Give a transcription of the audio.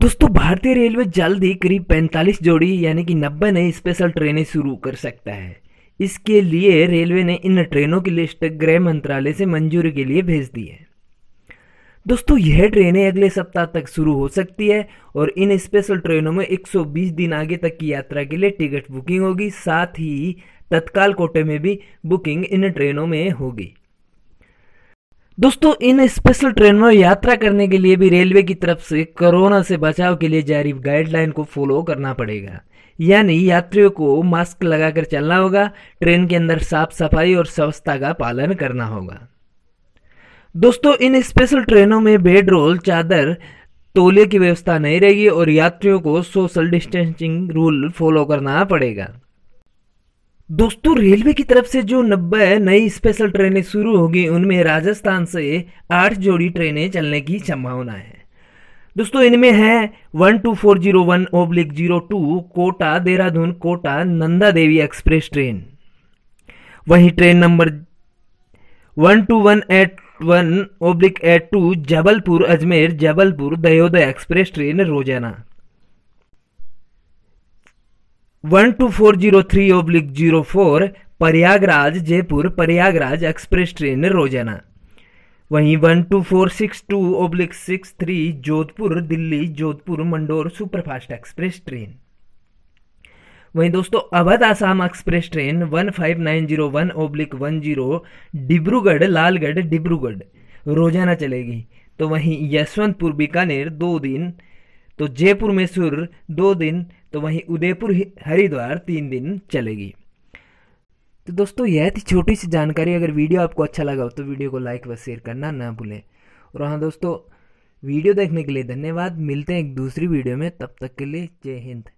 दोस्तों भारतीय रेलवे जल्द ही करीब 45 जोड़ी यानी कि 90 नई स्पेशल ट्रेनें शुरू कर सकता है इसके लिए रेलवे ने इन ट्रेनों की लिस्ट गृह मंत्रालय से मंजूरी के लिए भेज दी है दोस्तों यह ट्रेनें अगले सप्ताह तक शुरू हो सकती है और इन स्पेशल ट्रेनों में 120 दिन आगे तक की यात्रा के लिए टिकट बुकिंग होगी साथ ही तत्काल कोटे में भी बुकिंग इन ट्रेनों में होगी दोस्तों इन स्पेशल ट्रेन में यात्रा करने के लिए भी रेलवे की तरफ से कोरोना से बचाव के लिए जारी गाइडलाइन को फॉलो करना पड़ेगा यानी यात्रियों को मास्क लगाकर चलना होगा ट्रेन के अंदर साफ सफाई और स्वच्छता का पालन करना होगा दोस्तों इन स्पेशल ट्रेनों में बेड रोल चादर तोले की व्यवस्था नहीं रहेगी और यात्रियों को सोशल डिस्टेंसिंग रूल फॉलो करना पड़ेगा दोस्तों रेलवे की तरफ से जो नब्बे नई स्पेशल ट्रेनें शुरू होगी उनमें राजस्थान से आठ जोड़ी ट्रेनें चलने की संभावना है दोस्तों इनमें है one two four zero one oblique zero two Kota Dehradun Kota Nanda Devi express train वहीं train number one two one eight one oblique eight two Jabalpur Ajmer Jabalpur Dayodaya express train रोजाना one two four zero three oblique zero four Prayagraj Jaipur Prayagraj express train रोजाना वहीं one two four six two oblique six three Jodhpur Delhi Jodhpur Mandore superfast express train वहीं दोस्तों Awadh Assam express train one five nine zero one oblique one zero Dibrugarh Lalgarh Dibrugarh रोजाना चलेगी तो वहीं यशवंतपुर बीकानेर दो दिन तो जयपुर मैसूर दो दिन तो वहीं उदयपुर हरिद्वार तीन दिन चलेगी तो दोस्तों यह थी छोटी सी जानकारी अगर वीडियो आपको अच्छा लगा हो तो वीडियो को लाइक व शेयर करना ना भूलें और हाँ दोस्तों वीडियो देखने के लिए धन्यवाद मिलते हैं एक दूसरी वीडियो में तब तक के लिए जय हिंद